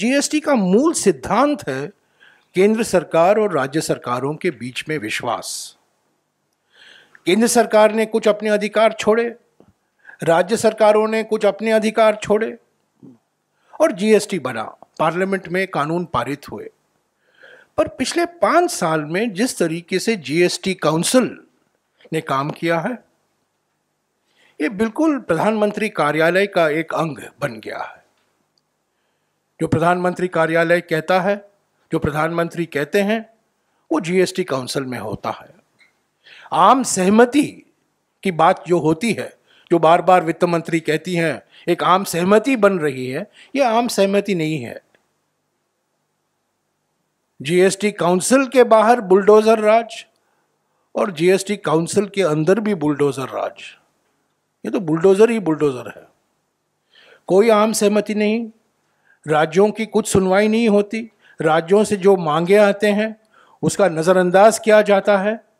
GST का मूल सिद्धांत है केंद्र सरकार और राज्य सरकारों के बीच में विश्वास केंद्र सरकार ने कुछ अपने अधिकार छोड़े राज्य सरकारों ने कुछ अपने अधिकार छोड़े और जीएसटी बना पार्लियामेंट में कानून पारित हुए पर पिछले पांच साल में जिस तरीके से जीएसटी काउंसिल ने काम किया है ये बिल्कुल प्रधानमंत्री कार्यालय का एक अंग बन गया है जो प्रधानमंत्री कार्यालय कहता है जो प्रधानमंत्री कहते हैं वो जीएसटी काउंसिल में होता है आम सहमति की बात जो होती है जो बार बार वित्त मंत्री कहती हैं एक आम सहमति बन रही है ये आम सहमति नहीं है जीएसटी काउंसिल के बाहर बुलडोजर राज और जीएसटी काउंसिल के अंदर भी बुलडोजर राज ये तो बुलडोजर ही बुलडोजर है कोई आम सहमति नहीं राज्यों की कुछ सुनवाई नहीं होती राज्यों से जो मांगे आते हैं उसका नज़रअंदाज किया जाता है